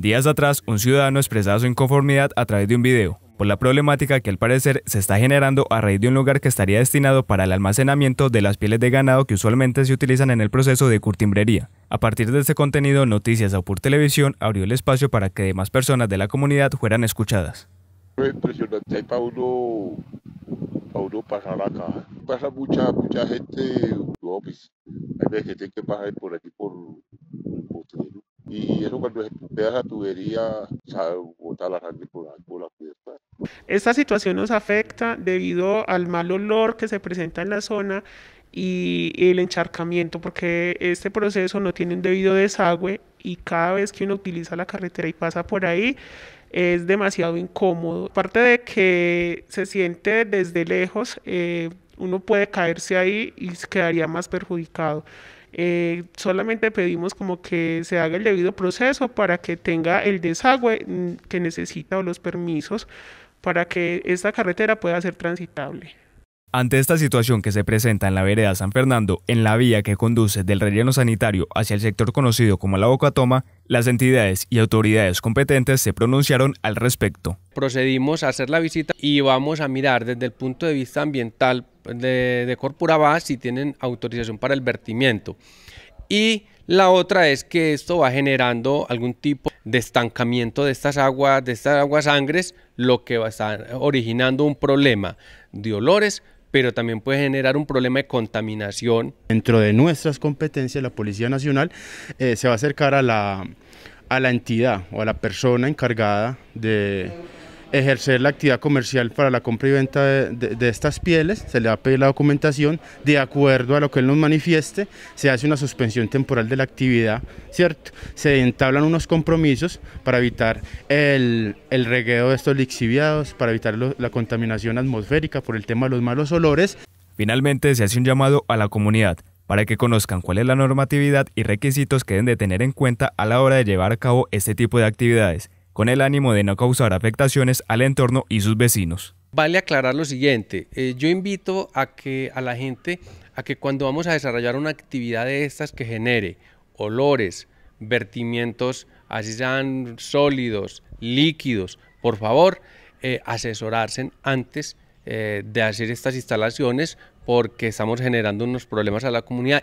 Días atrás, un ciudadano expresaba su inconformidad a través de un video por la problemática que al parecer se está generando a raíz de un lugar que estaría destinado para el almacenamiento de las pieles de ganado que usualmente se utilizan en el proceso de curtimbrería. A partir de este contenido, Noticias por Televisión abrió el espacio para que demás personas de la comunidad fueran escuchadas. mucha, gente, pues, que por aquí por y eso cuando se tubería, o botar la sangre por, la Esta situación nos afecta debido al mal olor que se presenta en la zona y el encharcamiento, porque este proceso no tiene un debido desagüe y cada vez que uno utiliza la carretera y pasa por ahí, es demasiado incómodo. Aparte de que se siente desde lejos, eh, uno puede caerse ahí y quedaría más perjudicado. Eh, solamente pedimos como que se haga el debido proceso para que tenga el desagüe mm, que necesita o los permisos para que esta carretera pueda ser transitable. Ante esta situación que se presenta en la vereda San Fernando, en la vía que conduce del relleno sanitario hacia el sector conocido como la Boca Toma las entidades y autoridades competentes se pronunciaron al respecto. Procedimos a hacer la visita y vamos a mirar desde el punto de vista ambiental de, de va si tienen autorización para el vertimiento. Y la otra es que esto va generando algún tipo de estancamiento de estas aguas, de estas aguas sangres, lo que va a estar originando un problema de olores, pero también puede generar un problema de contaminación. Dentro de nuestras competencias, la Policía Nacional eh, se va a acercar a la, a la entidad o a la persona encargada de ejercer la actividad comercial para la compra y venta de, estas pieles, se le va a pedir la documentación, de acuerdo a lo que él nos manifieste, se hace una suspensión temporal de la actividad, ¿cierto? Se entablan unos compromisos para evitar el, el regueo de estos lixiviados, para evitar la contaminación atmosférica por el tema de los malos olores. Finalmente se hace un llamado a la comunidad para que conozcan cuál es la normatividad y requisitos que deben de tener en cuenta a la hora de llevar a cabo este tipo de actividades con el ánimo de no causar afectaciones al entorno y sus vecinos. Vale aclarar lo siguiente, eh, yo invito a que a la gente a que cuando vamos a desarrollar una actividad de estas que genere olores, vertimientos, así sean sólidos, líquidos, por favor, eh, asesorarse antes eh, de hacer estas instalaciones porque estamos generando unos problemas a la comunidad.